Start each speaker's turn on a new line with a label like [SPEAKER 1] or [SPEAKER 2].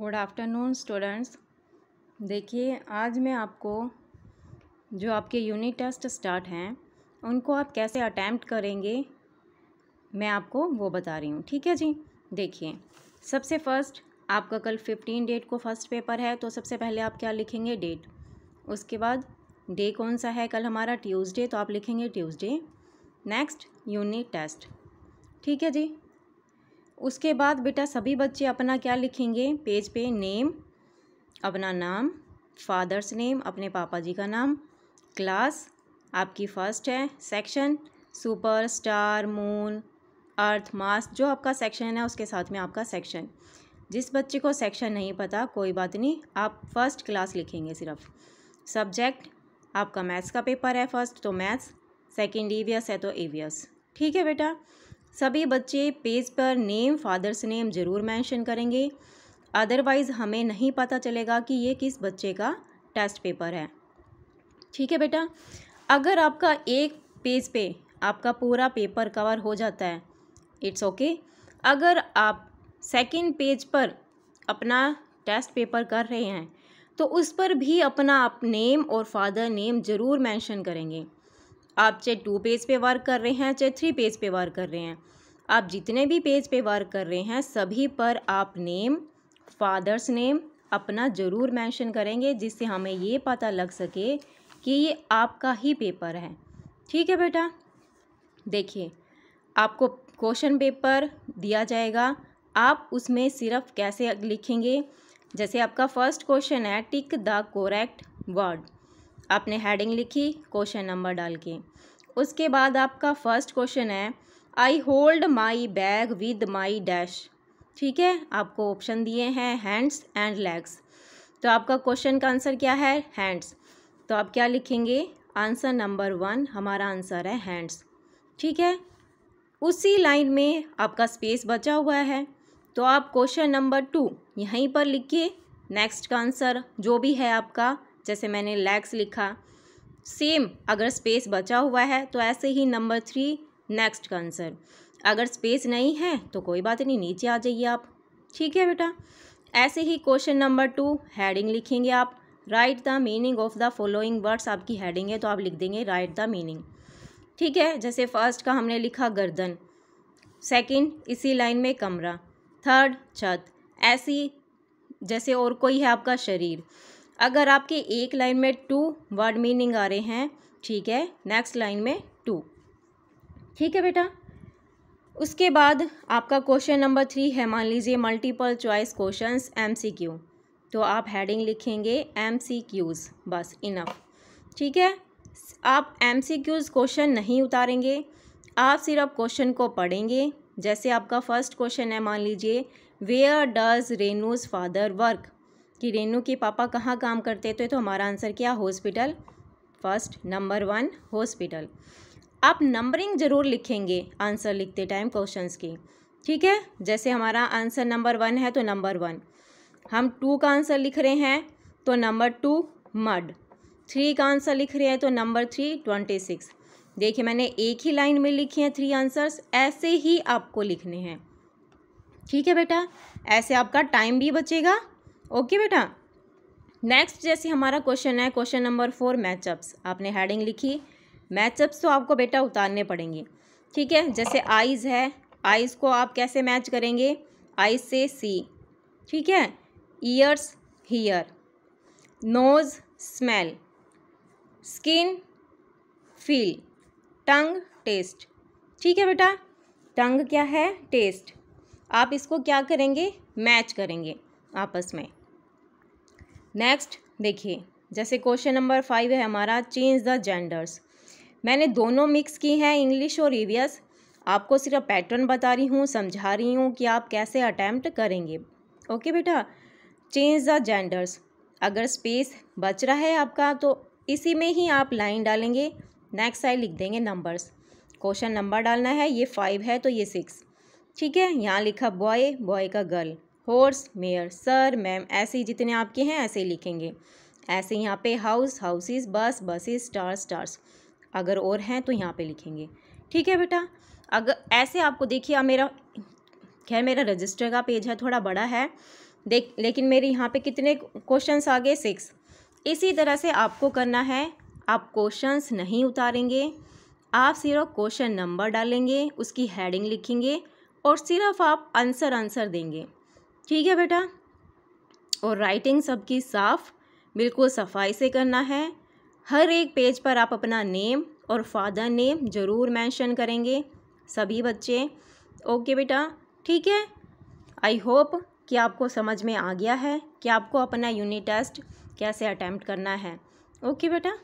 [SPEAKER 1] Good afternoon students देखिए आज मैं आपको जो आपके यूनिट टेस्ट स्टार्ट हैं उनको आप कैसे अटैम्प्ट करेंगे मैं आपको वो बता रही हूँ ठीक है जी देखिए सबसे फर्स्ट आपका कल फिफ्टीन डेट को फर्स्ट पेपर है तो सबसे पहले आप क्या लिखेंगे डेट उसके बाद डे कौन सा है कल हमारा ट्यूसडे तो आप लिखेंगे ट्यूसडे नेक्स्ट यूनिट टेस्ट ठीक है जी उसके बाद बेटा सभी बच्चे अपना क्या लिखेंगे पेज पे नेम अपना नाम फादर्स नेम अपने पापा जी का नाम क्लास आपकी फ़र्स्ट है section super star moon earth mass जो आपका सेक्शन है उसके साथ में आपका सेक्शन जिस बच्चे को सेक्शन नहीं पता कोई बात नहीं आप फर्स्ट क्लास लिखेंगे सिर्फ सब्जेक्ट आपका मैथ्स का पेपर है फर्स्ट तो मैथ्स सेकेंड ईवीएस है तो ईवीएस ठीक है बेटा सभी बच्चे पेज पर नेम फादर्स नेम ज़रूर मेंशन करेंगे अदरवाइज़ हमें नहीं पता चलेगा कि ये किस बच्चे का टेस्ट पेपर है ठीक है बेटा अगर आपका एक पेज पे आपका पूरा पेपर कवर हो जाता है इट्स ओके okay. अगर आप सेकंड पेज पर अपना टेस्ट पेपर कर रहे हैं तो उस पर भी अपना आप नेम और फादर नेम ज़रूर मेंशन करेंगे आप चाहे टू पेज पे वर्क कर रहे हैं चाहे थ्री पेज पे वर्क कर रहे हैं आप जितने भी पेज पे वर्क कर रहे हैं सभी पर आप नेम फादर्स नेम अपना ज़रूर मेंशन करेंगे जिससे हमें ये पता लग सके कि ये आपका ही पेपर है ठीक है बेटा देखिए आपको क्वेश्चन पेपर दिया जाएगा आप उसमें सिर्फ कैसे लिखेंगे जैसे आपका फर्स्ट क्वेश्चन है टिक द कोरेक्ट वर्ड आपने हेडिंग लिखी क्वेश्चन नंबर डाल के उसके बाद आपका फर्स्ट क्वेश्चन है I hold my bag with my dash ठीक है आपको ऑप्शन दिए हैं हैंड्स एंड लेग्स तो आपका क्वेश्चन का आंसर क्या है हैंड्स तो आप क्या लिखेंगे आंसर नंबर वन हमारा आंसर है हैंड्स ठीक है उसी लाइन में आपका स्पेस बचा हुआ है तो आप क्वेश्चन नंबर टू यहीं पर लिखिए नेक्स्ट का आंसर जो भी है आपका जैसे मैंने लेग्स लिखा सेम अगर स्पेस बचा हुआ है तो ऐसे ही नंबर थ्री नेक्स्ट का आंसर अगर स्पेस नहीं है तो कोई बात नहीं नीचे आ जाइए आप ठीक है बेटा ऐसे ही क्वेश्चन नंबर टू हैडिंग लिखेंगे आप write the meaning of the following words आपकी हेडिंग है तो आप लिख देंगे राइट द मीनिंग ठीक है जैसे फर्स्ट का हमने लिखा गर्दन सेकंड इसी लाइन में कमरा थर्ड छत ऐसी जैसे और कोई है आपका शरीर अगर आपके एक लाइन में टू वर्ड मीनिंग आ रहे हैं ठीक है नेक्स्ट लाइन में टू ठीक है बेटा उसके बाद आपका क्वेश्चन नंबर थ्री है मान लीजिए multiple choice question M C Q तो आप हेडिंग लिखेंगे एम सी क्यूज़ बस इनफ ठीक है आप एम सी क्यूज़ क्वेश्चन नहीं उतारेंगे आप सिर्फ क्वेश्चन को पढ़ेंगे जैसे आपका फर्स्ट क्वेश्चन है मान लीजिए where does Renu's father work कि रेनू के पापा कहाँ काम करते थे तो हमारा आंसर क्या hospital first number one hospital आप नंबरिंग ज़रूर लिखेंगे आंसर लिखते टाइम क्वेश्चंस की ठीक है जैसे हमारा आंसर नंबर वन है तो नंबर वन हम टू का आंसर लिख रहे हैं तो नंबर टू मड थ्री का आंसर लिख रहे हैं तो नंबर थ्री ट्वेंटी सिक्स देखिए मैंने एक ही लाइन में लिखे हैं थ्री आंसर्स ऐसे ही आपको लिखने हैं ठीक है बेटा ऐसे आपका टाइम भी बचेगा ओके बेटा नेक्स्ट जैसे हमारा क्वेश्चन है क्वेश्चन नंबर फोर मैचअप्स आपने हेडिंग लिखी मैचअप्स तो आपको बेटा उतारने पड़ेंगे ठीक है जैसे आइज़ है आइज़ को आप कैसे मैच करेंगे आई से सी ठीक है ears hear nose smell skin feel tongue taste ठीक है बेटा टंग क्या है टेस्ट आप इसको क्या करेंगे मैच करेंगे आपस में नेक्स्ट देखिए जैसे क्वेश्चन नंबर फाइव है हमारा चेंज द जेंडर्स मैंने दोनों मिक्स की हैं इंग्लिश और ईवीएस e आपको सिर्फ पैटर्न बता रही हूँ समझा रही हूँ कि आप कैसे अटैम्प्ट करेंगे ओके बेटा चेंज द जेंडर्स अगर स्पेस बच रहा है आपका तो इसी में ही आप लाइन डालेंगे नेक्स्ट साइड लिख देंगे नंबर्स क्वेश्चन नंबर डालना है ये फाइव है तो ये सिक्स ठीक है यहाँ लिखा बॉय बॉय का girl horse mare sir ma'am ऐसे ही जितने आपके हैं ऐसे ही लिखेंगे ऐसे यहाँ पे house houses bus buses star stars अगर और हैं तो यहाँ पे लिखेंगे ठीक है बेटा अगर ऐसे आपको देखिए आप मेरा खैर मेरा रजिस्टर का पेज है थोड़ा बड़ा है देख लेकिन मेरे यहाँ पे कितने क्वेश्चन आ गए सिक्स इसी तरह से आपको करना है आप क्वेश्चन नहीं उतारेंगे आप सिर्फ क्वेश्चन नंबर डालेंगे उसकी हेडिंग लिखेंगे और सिर्फ आप आंसर आंसर देंगे ठीक है बेटा और राइटिंग सबकी साफ बिल्कुल सफाई से करना है हर एक पेज पर आप अपना नेम और फादर नेम ज़रूर मेंशन करेंगे सभी बच्चे ओके बेटा ठीक है आई होप कि आपको समझ में आ गया है कि आपको अपना यूनिट टेस्ट कैसे अटैम्प्ट करना है ओके बेटा